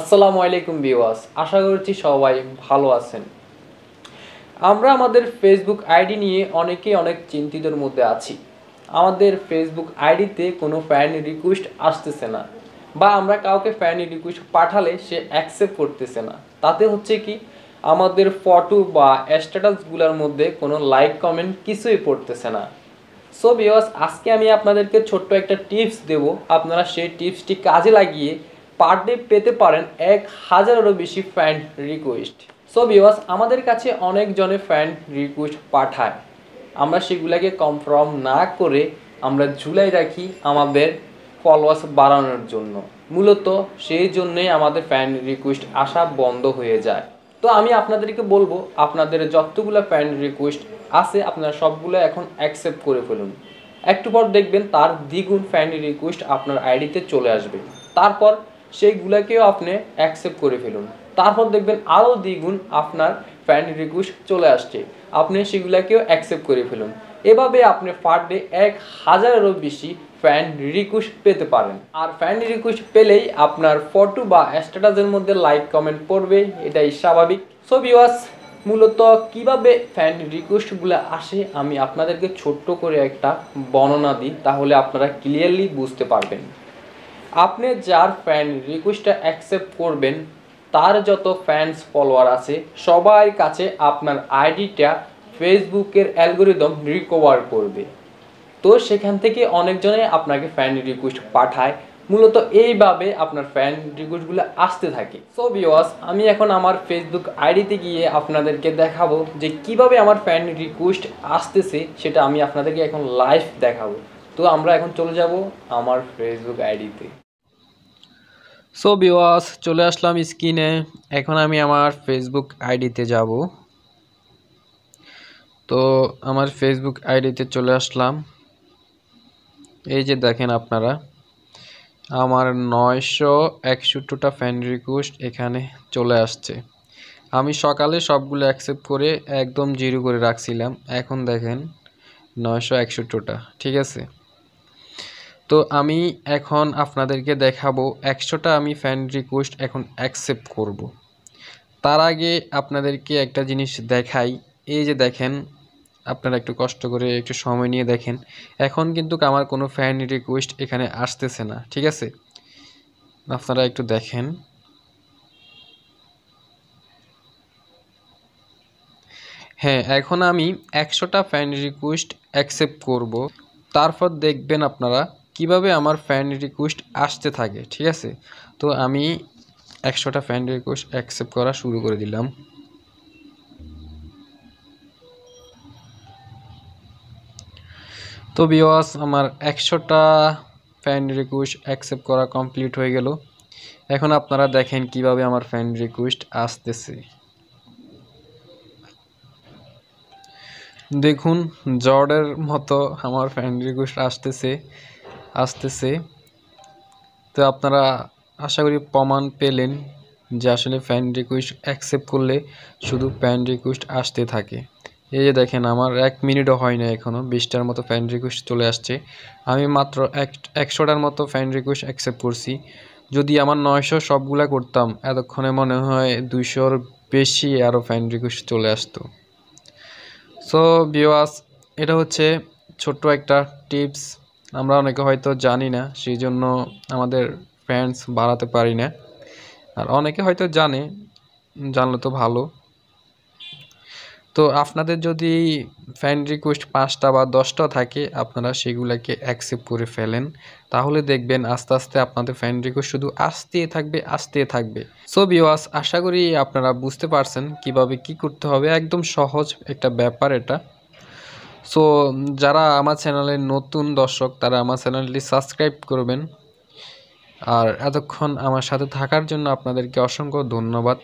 আসসালামু আলাইকুম বিওয়াস আশা করছি সবাই ভালো আছেন আমরা আমাদের ফেসবুক আইডি নিয়ে অনেকেই অনেক চিন্তিতর মধ্যে আছি আমাদের ফেসবুক আইডিতে কোনো ফ্যান রিকোয়েস্ট আসতেছে না বা আমরা কাউকে ফ্যান রিকোয়েস্ট পাঠালে সে অ্যাকসেপ্ট করতেছে না তাতে হচ্ছে কি আমাদের ফটো বা স্ট্যাটাসগুলোর মধ্যে কোনো লাইক কমেন্ট কিছুই পড়তেছে না সো বিওয়াস আজকে আমি আপনাদেরকে ছোট্ট একটা টিপস দেব আপনারা সেই টিপসটি কাজে লাগিয়ে পার ডে পেতে পারেন এক হাজারেরও বেশি ফ্যান রিকোয়েস্ট সো বিওয়াস আমাদের কাছে অনেকজনে ফ্যান রিকোয়েস্ট পাঠায় আমরা সেগুলাকে কনফার্ম না করে আমরা ঝুলাই রাখি আমাদের ফলোয়ার্স বাড়ানোর জন্য মূলত সেই জন্যই আমাদের ফ্যান রিকোয়েস্ট আসা বন্ধ হয়ে যায় তো আমি আপনাদেরকে বলবো আপনাদের যতগুলো ফ্যান রিকোয়েস্ট আছে আপনারা সবগুলো এখন অ্যাকসেপ্ট করে ফেলুন একটু পর দেখবেন তার দ্বিগুণ ফ্যান রিকোয়েস্ট আপনার আইডিতে চলে আসবে তারপর সেইগুলোকেও আপনি অ্যাকসেপ্ট করে ফেলুন তারপর দেখবেন আরও দ্বিগুণ আপনার ফ্যান রিকোয়েস্ট চলে আসছে আপনি সেগুলোকেও অ্যাকসেপ্ট করে ফেলুন এভাবে আপনি পার ডে এক হাজারেরও বেশি ফ্যান রিকোয়েস্ট পেতে পারেন আর ফ্যান রিকোয়েস্ট পেলেই আপনার ফটো বা স্ট্যাটাসের মধ্যে লাইক কমেন্ট পড়বে এটাই স্বাভাবিক সো ওয়াস মূলত কিভাবে ফ্যান রিকোয়েস্টগুলো আসে আমি আপনাদেরকে ছোট্ট করে একটা বর্ণনা দিই তাহলে আপনারা ক্লিয়ারলি বুঝতে পারবেন আপনি যার ফ্যান রিকোয়েস্টটা অ্যাকসেপ্ট করবেন তার যত ফ্যান্স ফলোয়ার আছে সবার কাছে আপনার আইডিটা ফেসবুকের অ্যালগোরিদম রিকভার করবে তো সেখান থেকে অনেকজনে আপনাকে ফ্যান রিকোয়েস্ট পাঠায় মূলত এইভাবে আপনার ফ্যান রিকোয়েস্টগুলো আসতে থাকে সো বিওয়াস আমি এখন আমার ফেসবুক আইডিতে গিয়ে আপনাদেরকে দেখাবো যে কিভাবে আমার ফ্যান রিকোয়েস্ট আসতেছে সেটা আমি আপনাদেরকে এখন লাইভ দেখাবো তো আমরা এখন চলে যাব আমার ফেসবুক আইডিতে সো বিওয়াস চলে আসলাম স্ক্রিনে এখন আমি আমার ফেসবুক আইডিতে যাব তো আমার ফেসবুক আইডিতে চলে আসলাম এই যে দেখেন আপনারা আমার নয়শো একষট্টিটা ফ্যান রিকোয়েস্ট এখানে চলে আসছে আমি সকালে সবগুলো অ্যাকসেপ্ট করে একদম জিরো করে রাখছিলাম এখন দেখেন নয়শো একষট্টিটা ঠিক আছে তো আমি এখন আপনাদেরকে দেখাবো একশোটা আমি ফ্যান্ড রিকোয়েস্ট এখন অ্যাকসেপ্ট করব। তার আগে আপনাদেরকে একটা জিনিস দেখাই এই যে দেখেন আপনারা একটু কষ্ট করে একটু সময় নিয়ে দেখেন এখন কিন্তু আমার কোনো ফ্যান রিকোয়েস্ট এখানে আসতেছে না ঠিক আছে আপনারা একটু দেখেন হ্যাঁ এখন আমি একশোটা ফ্যান রিকোয়েস্ট অ্যাকসেপ্ট করব তারপর দেখবেন আপনারা কিভাবে আমার ফ্যান্ড রিকোয়েস্ট আসতে থাকে ঠিক আছে তো আমি একশোটা ফ্যান্ড রিকোয়েস্ট অ্যাকসেপ্ট করা শুরু করে দিলাম তো বিওয়াস আমার একশোটা ফ্যান্ড রিকোয়েস্ট অ্যাকসেপ্ট করা কমপ্লিট হয়ে গেল এখন আপনারা দেখেন কিভাবে আমার ফ্যান্ড রিকোয়েস্ট আসতেছে দেখুন জর্ডের মতো আমার ফ্যান্ড রিকোয়েস্ট আসতেছে আসতেছে তো আপনারা আশা করি প্রমাণ পেলেন যে আসলে ফ্যান রিকোয়েস্ট অ্যাকসেপ্ট করলে শুধু ফ্যান রিকোয়েস্ট আসতে থাকে এই যে দেখেন আমার এক মিনিটও হয় না এখনও বিশটার মতো ফ্যান রিকোয়েস্ট চলে আসছে আমি মাত্র এক একশোটার মতো ফ্যান রিকোয়েস্ট অ্যাকসেপ্ট করছি যদি আমার নয়শো সবগুলা করতাম এতক্ষণে মনে হয় দুইশোর বেশি আরও ফ্যান রিকোয়েস্ট চলে আসতো সো বিওয়াস এটা হচ্ছে ছোট্ট একটা টিপস আমরা অনেকে হয়তো জানি না সেই জন্য আমাদের ফ্রেন্ডস বাড়াতে পারি না আর অনেকে হয়তো জানে জানলে তো ভালো তো আপনাদের যদি ফ্যান্ড রিকোয়েস্ট পাঁচটা বা দশটা থাকে আপনারা সেগুলোকে অ্যাকসেপ্ট করে ফেলেন তাহলে দেখবেন আস্তে আস্তে আপনাদের ফ্যান রিকোয়েস্ট শুধু আসতে থাকবে আসতে থাকবে সো বিওয়াস আশা করি আপনারা বুঝতে পারছেন কিভাবে কি করতে হবে একদম সহজ একটা ব্যাপার এটা সো যারা আমার চ্যানেলের নতুন দর্শক তারা আমার চ্যানেলটি সাবস্ক্রাইব করবেন আর এতক্ষণ আমার সাথে থাকার জন্য আপনাদেরকে অসংখ্য ধন্যবাদ